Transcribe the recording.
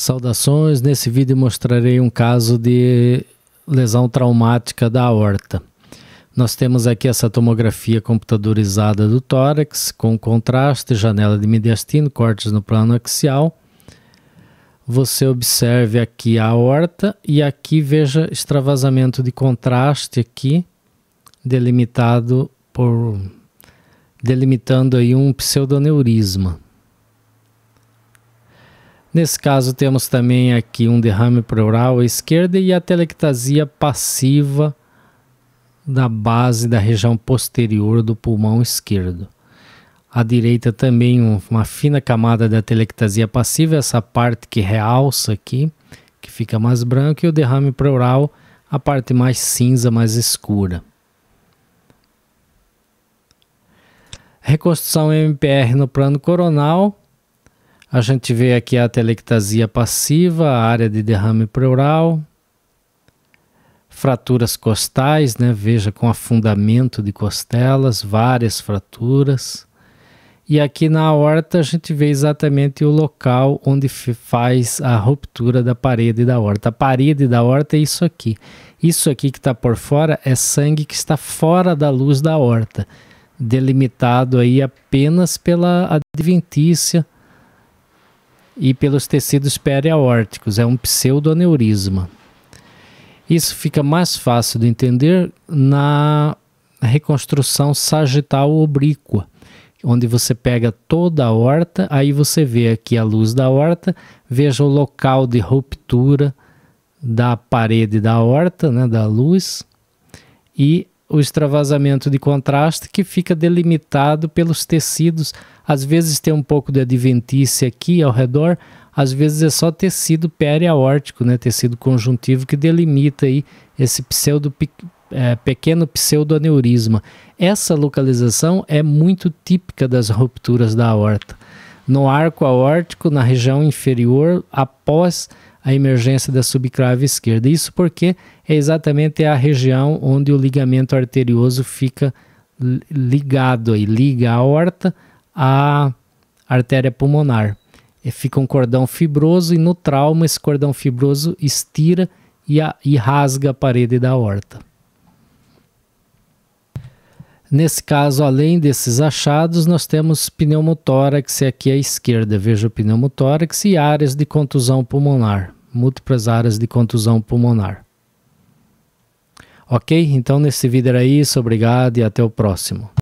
Saudações, nesse vídeo mostrarei um caso de lesão traumática da aorta. Nós temos aqui essa tomografia computadorizada do tórax, com contraste, janela de mediastino, cortes no plano axial. Você observe aqui a aorta e aqui veja extravasamento de contraste aqui, delimitado por delimitando aí um pseudoneurisma. Nesse caso, temos também aqui um derrame pleural à esquerda e a telectasia passiva da base da região posterior do pulmão esquerdo. À direita também uma fina camada da telectasia passiva, essa parte que realça aqui, que fica mais branca, e o derrame pleural, a parte mais cinza, mais escura. Reconstrução MPR no plano coronal, a gente vê aqui a telectasia passiva, a área de derrame pleural, fraturas costais, né? veja com afundamento de costelas, várias fraturas. E aqui na horta a gente vê exatamente o local onde faz a ruptura da parede da horta. A parede da horta é isso aqui. Isso aqui que está por fora é sangue que está fora da luz da horta, delimitado aí apenas pela adventícia e pelos tecidos periaórticos, é um pseudoneurisma. Isso fica mais fácil de entender na reconstrução sagital oblíqua, onde você pega toda a horta, aí você vê aqui a luz da horta, veja o local de ruptura da parede da horta, né, da luz, e o extravasamento de contraste que fica delimitado pelos tecidos. Às vezes tem um pouco de adventícia aqui ao redor, às vezes é só tecido periaórtico, né, tecido conjuntivo que delimita aí esse pseudo é, pequeno pseudoaneurisma. Essa localização é muito típica das rupturas da aorta. No arco aórtico, na região inferior, após a emergência da subclave esquerda. Isso porque é exatamente a região onde o ligamento arterioso fica ligado e liga a horta à artéria pulmonar. E fica um cordão fibroso e no trauma esse cordão fibroso estira e, a, e rasga a parede da horta. Nesse caso, além desses achados, nós temos pneumotórax aqui à esquerda, veja o pneumotórax e áreas de contusão pulmonar, múltiplas áreas de contusão pulmonar. Ok? Então nesse vídeo era isso, obrigado e até o próximo.